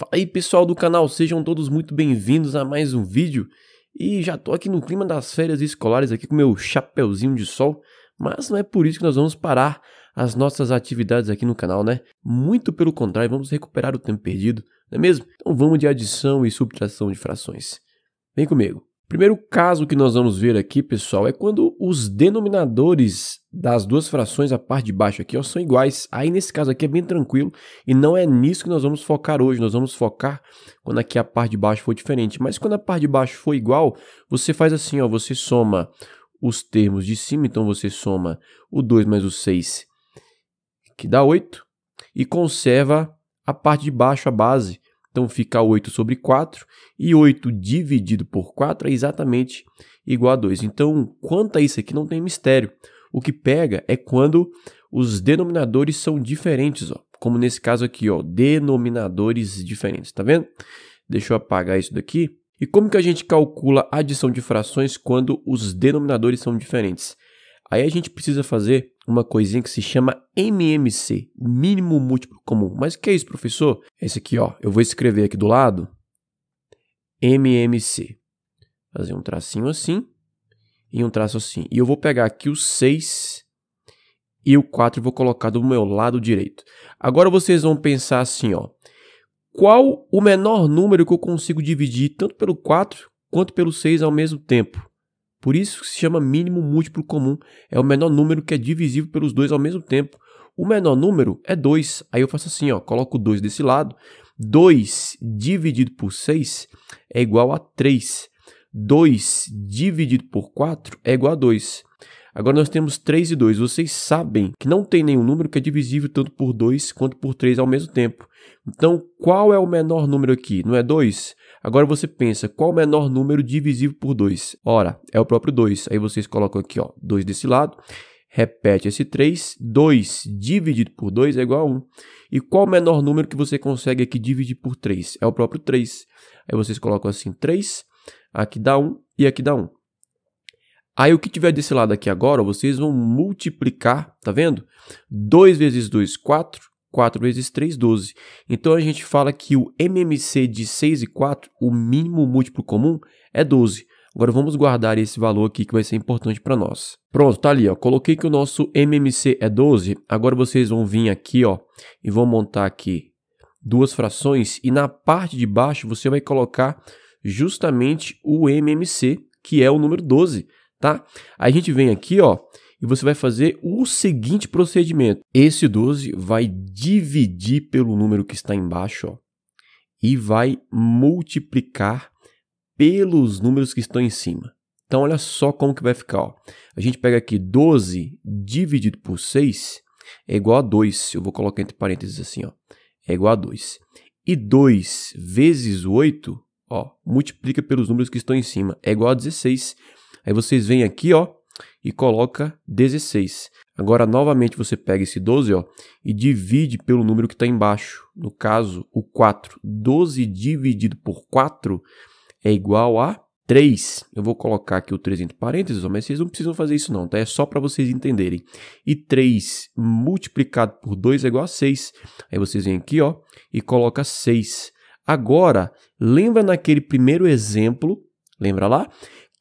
Fala aí pessoal do canal, sejam todos muito bem-vindos a mais um vídeo. E já tô aqui no clima das férias escolares aqui com meu chapeuzinho de sol, mas não é por isso que nós vamos parar as nossas atividades aqui no canal, né? Muito pelo contrário, vamos recuperar o tempo perdido, não é mesmo? Então vamos de adição e subtração de frações. Vem comigo. Primeiro caso que nós vamos ver aqui, pessoal, é quando os denominadores das duas frações, a parte de baixo aqui, ó, são iguais. Aí nesse caso aqui é bem tranquilo e não é nisso que nós vamos focar hoje. Nós vamos focar quando aqui a parte de baixo for diferente. Mas quando a parte de baixo for igual, você faz assim, ó, você soma os termos de cima, então você soma o 2 mais o 6, que dá 8, e conserva a parte de baixo, a base. Então fica 8 sobre 4 e 8 dividido por 4 é exatamente igual a 2. Então, quanto a isso aqui, não tem mistério. O que pega é quando os denominadores são diferentes, ó, como nesse caso aqui, ó, denominadores diferentes, tá vendo? Deixa eu apagar isso daqui. E como que a gente calcula a adição de frações quando os denominadores são diferentes? Aí a gente precisa fazer uma coisinha que se chama MMC, mínimo múltiplo comum. Mas o que é isso, professor? Esse é aqui, ó, eu vou escrever aqui do lado MMC. Fazer um tracinho assim e um traço assim. E eu vou pegar aqui o 6 e o 4 vou colocar do meu lado direito. Agora vocês vão pensar assim, ó. Qual o menor número que eu consigo dividir tanto pelo 4 quanto pelo 6 ao mesmo tempo? Por isso se chama mínimo múltiplo comum, é o menor número que é divisível pelos dois ao mesmo tempo. O menor número é 2. Aí eu faço assim, ó, coloco 2 desse lado. 2 dividido por 6 é igual a 3. 2 dividido por 4 é igual a 2. Agora nós temos 3 e 2. Vocês sabem que não tem nenhum número que é divisível tanto por 2 quanto por 3 ao mesmo tempo. Então, qual é o menor número aqui? Não é 2? Agora você pensa, qual o menor número divisível por 2? Ora, é o próprio 2. Aí vocês colocam aqui, ó, 2 desse lado. Repete esse 3, 2 dividido por 2 é igual a 1. E qual o menor número que você consegue aqui dividir por 3? É o próprio 3. Aí vocês colocam assim, 3, aqui dá 1 e aqui dá 1. Aí o que tiver desse lado aqui agora, vocês vão multiplicar, tá vendo? 2 vezes 2, 4. 4 vezes 3, 12. Então a gente fala que o MMC de 6 e 4, o mínimo múltiplo comum, é 12. Agora vamos guardar esse valor aqui que vai ser importante para nós. Pronto, tá ali, ó. Coloquei que o nosso MMC é 12. Agora vocês vão vir aqui, ó, e vão montar aqui duas frações e na parte de baixo você vai colocar justamente o MMC, que é o número 12, tá? Aí a gente vem aqui, ó, e você vai fazer o seguinte procedimento. Esse 12 vai dividir pelo número que está embaixo ó, e vai multiplicar pelos números que estão em cima. Então, olha só como que vai ficar. Ó. A gente pega aqui 12 dividido por 6 é igual a 2. Eu vou colocar entre parênteses assim, ó. É igual a 2. E 2 vezes 8, ó, multiplica pelos números que estão em cima. É igual a 16. Aí vocês vêm aqui, ó, e coloca 16. Agora, novamente, você pega esse 12 ó, e divide pelo número que está embaixo. No caso, o 4. 12 dividido por 4 é igual a 3. Eu vou colocar aqui o 3 entre parênteses, ó, mas vocês não precisam fazer isso não, tá? É só para vocês entenderem. E 3 multiplicado por 2 é igual a 6. Aí vocês vêm aqui ó, e coloca 6. Agora, lembra naquele primeiro exemplo, lembra lá?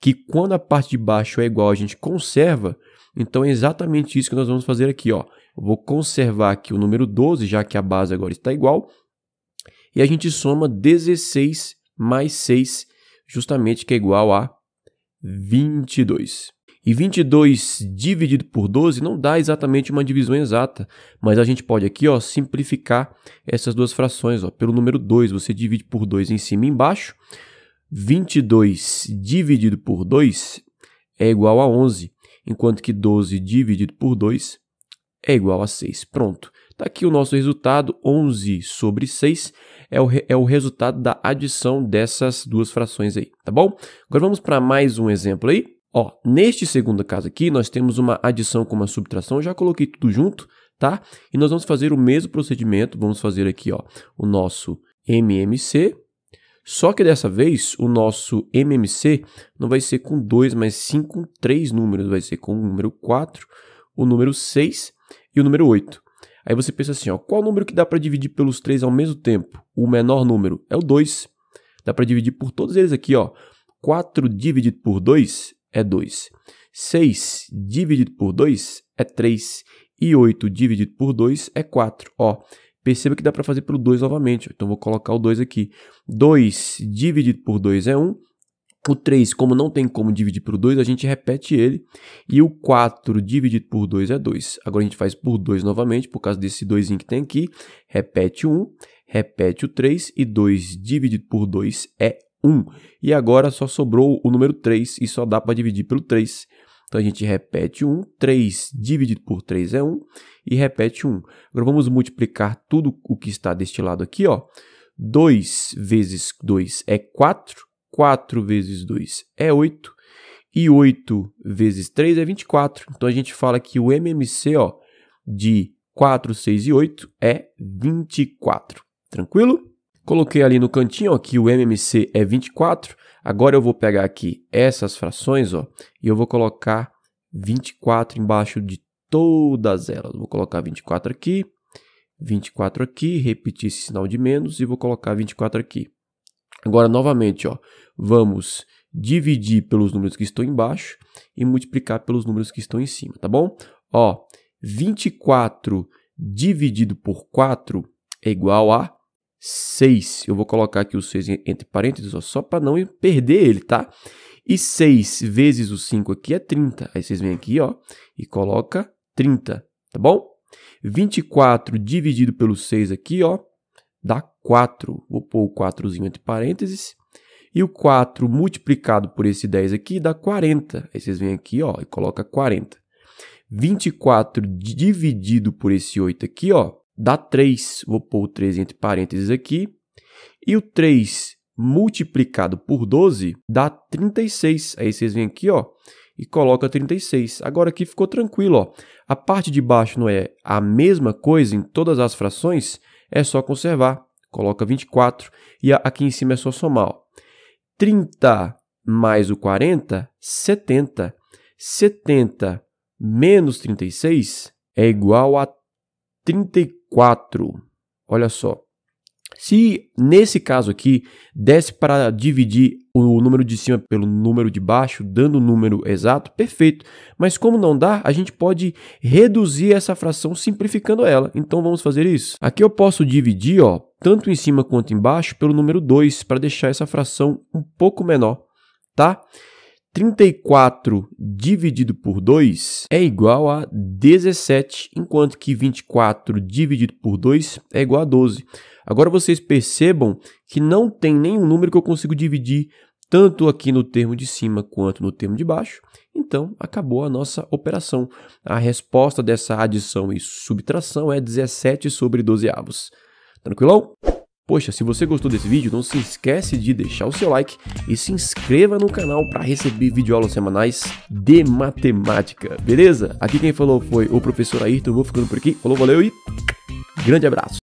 que quando a parte de baixo é igual, a gente conserva. Então é exatamente isso que nós vamos fazer aqui. Ó. Eu vou conservar aqui o número 12, já que a base agora está igual. E a gente soma 16 mais 6, justamente que é igual a 22. E 22 dividido por 12 não dá exatamente uma divisão exata, mas a gente pode aqui ó, simplificar essas duas frações ó, pelo número 2. Você divide por 2 em cima e embaixo, 22 dividido por 2 é igual a 11, enquanto que 12 dividido por 2 é igual a 6. Pronto. Está aqui o nosso resultado, 11 sobre 6 é o, é o resultado da adição dessas duas frações aí, tá bom? Agora vamos para mais um exemplo aí. Ó, neste segundo caso aqui, nós temos uma adição com uma subtração, já coloquei tudo junto, tá? E nós vamos fazer o mesmo procedimento, vamos fazer aqui ó, o nosso MMC, só que dessa vez o nosso MMC não vai ser com 2, mas sim com 3 números. Vai ser com o número 4, o número 6 e o número 8. Aí você pensa assim, ó, qual número que dá para dividir pelos 3 ao mesmo tempo? O menor número é o 2. Dá para dividir por todos eles aqui, ó. 4 dividido por 2 é 2. 6 dividido por 2 é 3. E 8 dividido por 2 é 4. Ó, Perceba que dá para fazer pelo 2 novamente, então vou colocar o 2 aqui. 2 dividido por 2 é 1. Um. O 3, como não tem como dividir por 2, a gente repete ele. E o 4 dividido por 2 é 2. Agora a gente faz por 2 novamente, por causa desse 2 que tem aqui. Repete o 1, repete o 3 e 2 dividido por 2 é 1. E agora só sobrou o número 3 e só dá para dividir pelo 3. Então a gente repete 1, 3 dividido por 3 é 1 e repete 1. Agora vamos multiplicar tudo o que está deste lado aqui, ó. 2 vezes 2 é 4, 4 vezes 2 é 8 e 8 vezes 3 é 24. Então a gente fala que o MMC, ó, de 4, 6 e 8 é 24. Tranquilo? Coloquei ali no cantinho ó, que o MMC é 24. Agora eu vou pegar aqui essas frações ó, e eu vou colocar 24 embaixo de todas elas. Vou colocar 24 aqui, 24 aqui, repetir esse sinal de menos e vou colocar 24 aqui. Agora, novamente, ó, vamos dividir pelos números que estão embaixo e multiplicar pelos números que estão em cima, tá bom? Ó, 24 dividido por 4 é igual a 6. Eu vou colocar aqui o 6 entre parênteses, ó, só para não perder ele, tá? E 6 vezes o 5 aqui é 30. Aí vocês vêm aqui, ó, e coloca 30, tá bom? 24 dividido pelo 6 aqui, ó, dá 4. Vou pôr o 4zinho entre parênteses. E o 4 multiplicado por esse 10 aqui dá 40. Aí vocês vêm aqui, ó, e coloca 40. 24 dividido por esse 8 aqui, ó, dá 3. Vou pôr o 3 entre parênteses aqui. E o 3 multiplicado por 12 dá 36. Aí vocês vêm aqui, ó, e colocam 36. Agora aqui ficou tranquilo, ó. A parte de baixo não é a mesma coisa em todas as frações, é só conservar. Coloca 24 e aqui em cima é só somar, ó. 30 mais o 40, 70. 70 menos 36 é igual a 34. 4. Olha só. Se nesse caso aqui desse para dividir o número de cima pelo número de baixo, dando o número exato, perfeito. Mas como não dá, a gente pode reduzir essa fração simplificando ela. Então vamos fazer isso. Aqui eu posso dividir, ó, tanto em cima quanto embaixo pelo número 2 para deixar essa fração um pouco menor, tá? 34 dividido por 2 é igual a 17, enquanto que 24 dividido por 2 é igual a 12. Agora vocês percebam que não tem nenhum número que eu consigo dividir tanto aqui no termo de cima quanto no termo de baixo. Então, acabou a nossa operação. A resposta dessa adição e subtração é 17 sobre 12 avos. Tranquilão? Poxa, se você gostou desse vídeo, não se esquece de deixar o seu like e se inscreva no canal para receber videoaulas semanais de matemática, beleza? Aqui quem falou foi o professor Ayrton, vou ficando por aqui, falou, valeu e grande abraço!